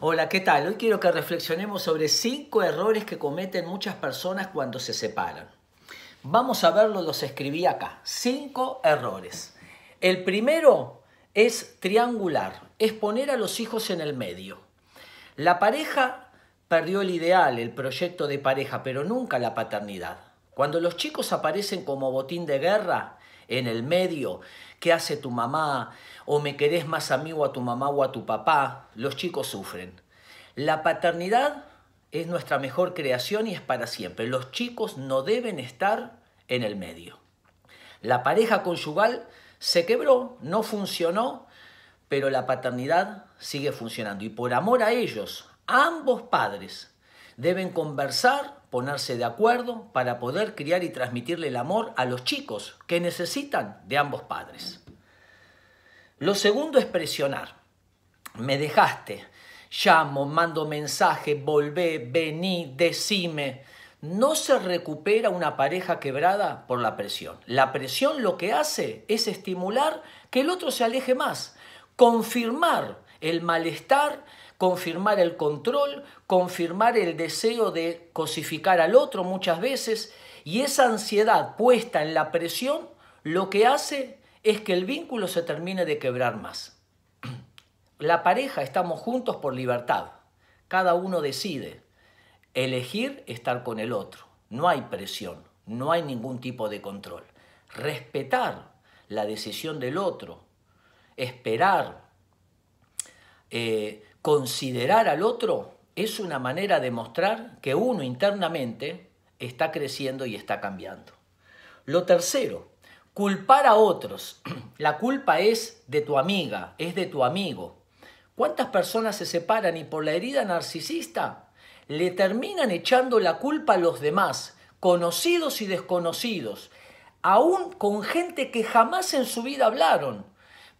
Hola, ¿qué tal? Hoy quiero que reflexionemos sobre cinco errores que cometen muchas personas cuando se separan. Vamos a verlo, los escribí acá. Cinco errores. El primero es triangular, es poner a los hijos en el medio. La pareja perdió el ideal, el proyecto de pareja, pero nunca la paternidad. Cuando los chicos aparecen como botín de guerra, en el medio, ¿qué hace tu mamá? ¿O me querés más amigo a tu mamá o a tu papá? Los chicos sufren. La paternidad es nuestra mejor creación y es para siempre. Los chicos no deben estar en el medio. La pareja conyugal se quebró, no funcionó, pero la paternidad sigue funcionando. Y por amor a ellos, ambos padres, Deben conversar, ponerse de acuerdo para poder criar y transmitirle el amor a los chicos que necesitan de ambos padres. Lo segundo es presionar. Me dejaste. Llamo, mando mensaje, volvé, vení, decime. No se recupera una pareja quebrada por la presión. La presión lo que hace es estimular que el otro se aleje más, confirmar el malestar, confirmar el control, confirmar el deseo de cosificar al otro muchas veces, y esa ansiedad puesta en la presión lo que hace es que el vínculo se termine de quebrar más. La pareja estamos juntos por libertad, cada uno decide elegir estar con el otro, no hay presión, no hay ningún tipo de control. Respetar la decisión del otro, esperar eh, considerar al otro es una manera de mostrar que uno internamente está creciendo y está cambiando. Lo tercero, culpar a otros. La culpa es de tu amiga, es de tu amigo. ¿Cuántas personas se separan y por la herida narcisista le terminan echando la culpa a los demás, conocidos y desconocidos, aún con gente que jamás en su vida hablaron?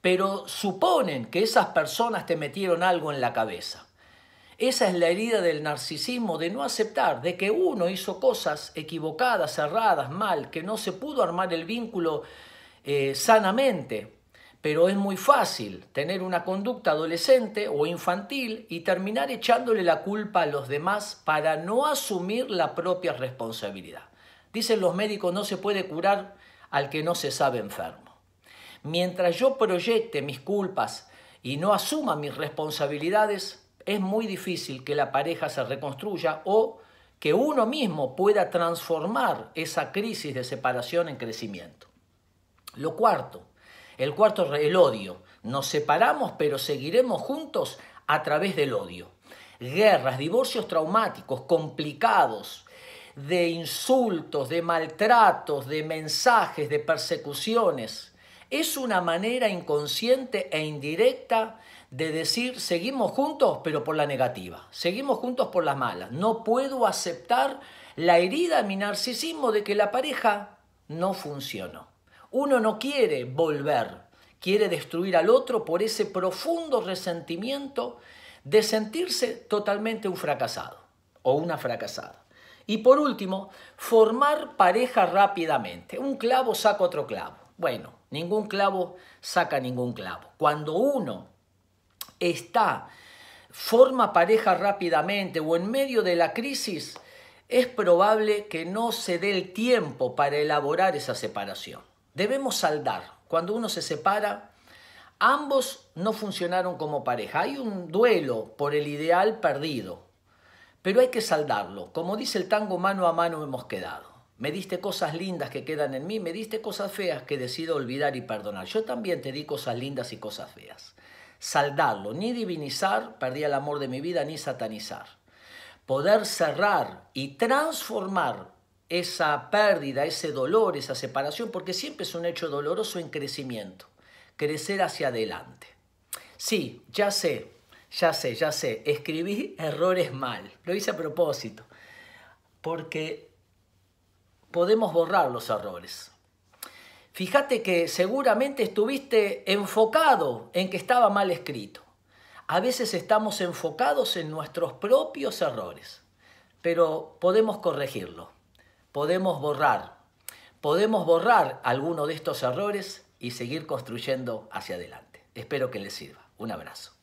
pero suponen que esas personas te metieron algo en la cabeza. Esa es la herida del narcisismo de no aceptar de que uno hizo cosas equivocadas, erradas, mal, que no se pudo armar el vínculo eh, sanamente. Pero es muy fácil tener una conducta adolescente o infantil y terminar echándole la culpa a los demás para no asumir la propia responsabilidad. Dicen los médicos no se puede curar al que no se sabe enfermo. Mientras yo proyecte mis culpas y no asuma mis responsabilidades, es muy difícil que la pareja se reconstruya o que uno mismo pueda transformar esa crisis de separación en crecimiento. Lo cuarto, el cuarto, el odio. Nos separamos pero seguiremos juntos a través del odio. Guerras, divorcios traumáticos, complicados, de insultos, de maltratos, de mensajes, de persecuciones. Es una manera inconsciente e indirecta de decir, seguimos juntos, pero por la negativa, seguimos juntos por las malas. No puedo aceptar la herida, mi narcisismo de que la pareja no funcionó. Uno no quiere volver, quiere destruir al otro por ese profundo resentimiento de sentirse totalmente un fracasado o una fracasada. Y por último, formar pareja rápidamente. Un clavo saca otro clavo. Bueno, ningún clavo saca ningún clavo. Cuando uno está, forma pareja rápidamente o en medio de la crisis, es probable que no se dé el tiempo para elaborar esa separación. Debemos saldar. Cuando uno se separa, ambos no funcionaron como pareja. Hay un duelo por el ideal perdido, pero hay que saldarlo. Como dice el tango, mano a mano hemos quedado. Me diste cosas lindas que quedan en mí, me diste cosas feas que decido olvidar y perdonar. Yo también te di cosas lindas y cosas feas. Saldarlo, ni divinizar, perdí el amor de mi vida, ni satanizar. Poder cerrar y transformar esa pérdida, ese dolor, esa separación, porque siempre es un hecho doloroso en crecimiento, crecer hacia adelante. Sí, ya sé, ya sé, ya sé, escribí errores mal, lo hice a propósito, porque podemos borrar los errores. Fíjate que seguramente estuviste enfocado en que estaba mal escrito. A veces estamos enfocados en nuestros propios errores, pero podemos corregirlo, podemos borrar, podemos borrar alguno de estos errores y seguir construyendo hacia adelante. Espero que les sirva. Un abrazo.